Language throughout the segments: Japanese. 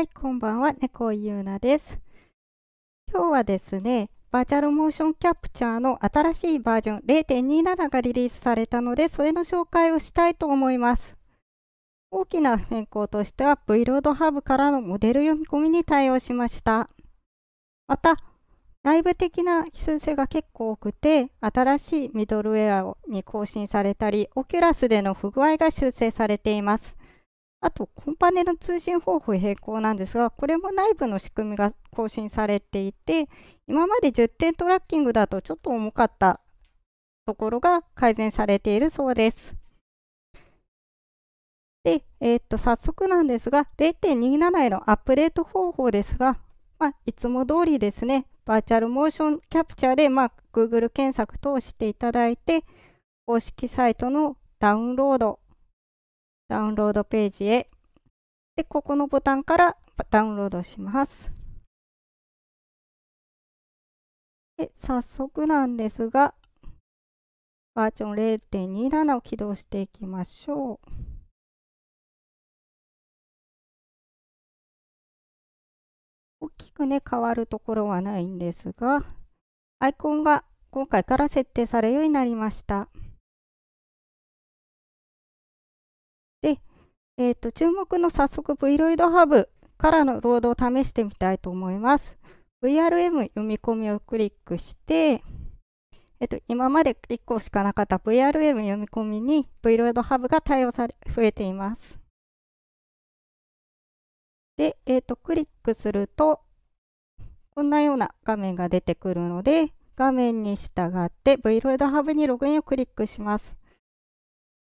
はい、こんばんは、猫井うなです。今日はですね、バーチャルモーションキャプチャーの新しいバージョン0.27がリリースされたので、それの紹介をしたいと思います。大きな変更としては、v l o ド d h u からのモデル読み込みに対応しました。また、内部的な修正が結構多くて、新しいミドルウェアに更新されたり、オキュラスでの不具合が修正されています。あと、コンパネの通信方法並行なんですが、これも内部の仕組みが更新されていて、今まで10点トラッキングだとちょっと重かったところが改善されているそうです。で、えー、っと、早速なんですが、0.27へのアップデート方法ですが、まあ、いつも通りですね、バーチャルモーションキャプチャーで、まあ、Google 検索等していただいて、公式サイトのダウンロードダウンロードページへ。で、ここのボタンからダウンロードします。で、早速なんですが、バージョン0.27を起動していきましょう。大きくね、変わるところはないんですが、アイコンが今回から設定されるようになりました。えっ、ー、と、注目の早速 Vloid ハブからのロードを試してみたいと思います。VRM 読み込みをクリックして、えっと、今まで1個しかなかった VRM 読み込みに Vload ハブが対応され、増えています。で、えっと、クリックすると、こんなような画面が出てくるので、画面に従って Vload ハブにログインをクリックします。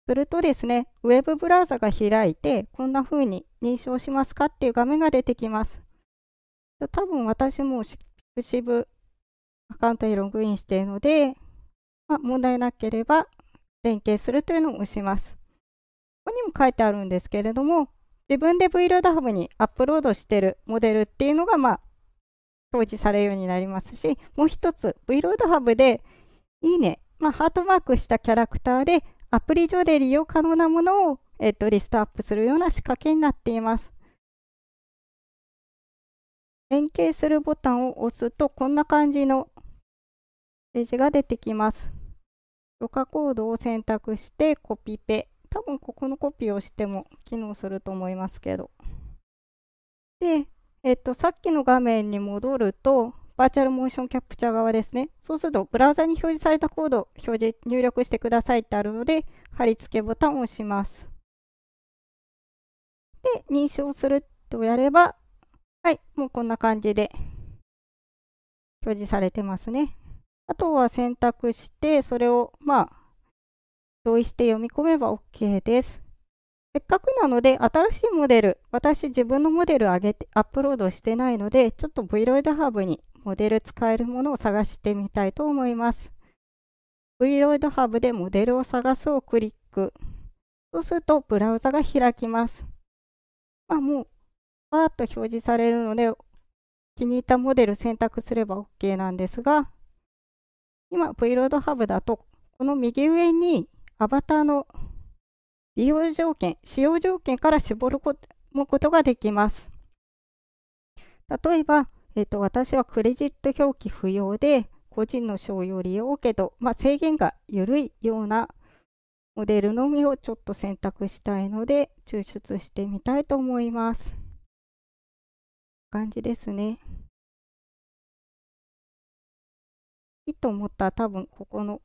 するとですね、ウェブブラウザが開いて、こんな風に認証しますかっていう画面が出てきます。多分私もシクシ i アカウントにログインしているので、まあ、問題なければ連携するというのを押します。ここにも書いてあるんですけれども、自分で VLOADHub にアップロードしているモデルっていうのが、まあ、表示されるようになりますし、もう一つ、VLOADHub でいいね、まあ、ハートマークしたキャラクターでアプリ上で利用可能なものを、えっと、リストアップするような仕掛けになっています。連携するボタンを押すと、こんな感じのページが出てきます。許可コードを選択してコピペ。多分ここのコピーをしても機能すると思いますけど。で、えっと、さっきの画面に戻ると、バーチャルモーションキャプチャー側ですね。そうすると、ブラウザに表示されたコードを表示、入力してくださいってあるので、貼り付けボタンを押します。で、認証するとやれば、はい、もうこんな感じで表示されてますね。あとは選択して、それを、まあ、同意して読み込めば OK です。せっかくなので、新しいモデル、私自分のモデル上げて、アップロードしてないので、ちょっと Vloid Hub にモデル使えるものを探してみたいと思います。Vloid Hub でモデルを探すをクリック。そうするとブラウザが開きます。まあ、もう、バーッと表示されるので、気に入ったモデル選択すれば OK なんですが、今 Vloid Hub だと、この右上にアバターの利用条件、使用条件から絞ることもことができます。例えば、えっ、と、私はクレジット表記不要で、個人の商用利用けど、まあ、制限が緩いようなモデルのみをちょっと選択したいので、抽出してみたいと思います。感じですね。いいと思ったら多分ここの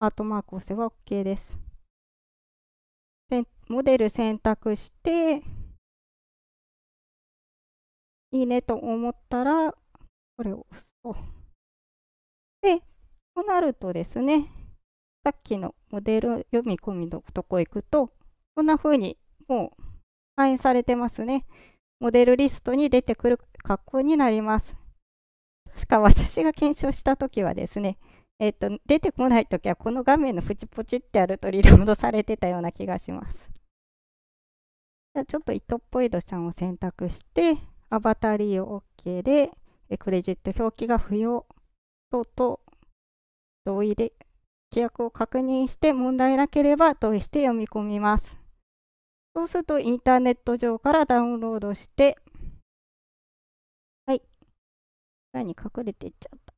ハートマーク押せば OK です。でモデル選択して、いいねと思ったら、これを押すと。で、となるとですね、さっきのモデル読み込みのとこ行くと、こんな風にもう反映されてますね。モデルリストに出てくる格好になります。確か私が検証したときはですね、えっ、と、出てこないときはこの画面のプチポチってあるとリロードされてたような気がします。じゃあちょっと糸っぽい土ちゃんを選択して、アバター利用 OK で、クレジット表記が不要等同意で規約を確認して問題なければ同意して読み込みます。そうするとインターネット上からダウンロードして、はい。裏に隠れていっちゃった。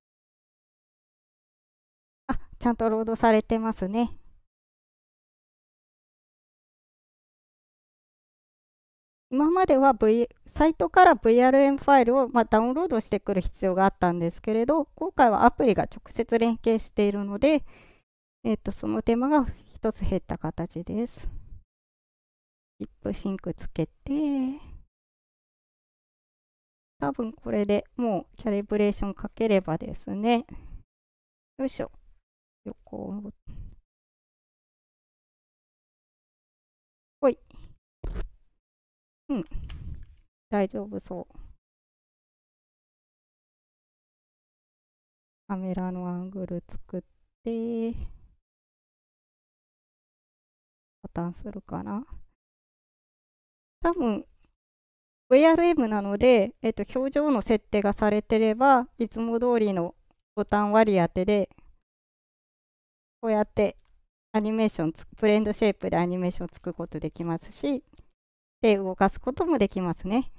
あ、ちゃんとロードされてますね。今までは v サイトから VRM ファイルを、まあ、ダウンロードしてくる必要があったんですけれど、今回はアプリが直接連携しているので、えっ、ー、と、その手間が1つ減った形です。リップシンクつけて、多分これでもうキャリブレーションかければですね。よいしょ。横ほい。うん。大丈夫そう。カメラのアングル作って、ボタンするかな。多分、VRM なので、えっと、表情の設定がされてれば、いつも通りのボタン割り当てで、こうやってアニメーション、ブレンドシェイプでアニメーションつくことできますし、で動かすこともできますね。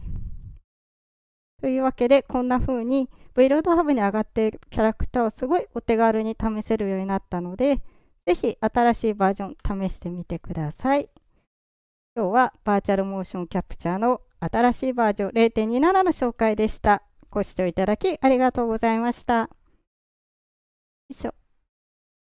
というわけで、こんな風に VLoadHub に上がっているキャラクターをすごいお手軽に試せるようになったので、ぜひ新しいバージョン試してみてください。今日はバーチャルモーションキャプチャーの新しいバージョン0.27の紹介でした。ご視聴いただきありがとうございました。よいしょ。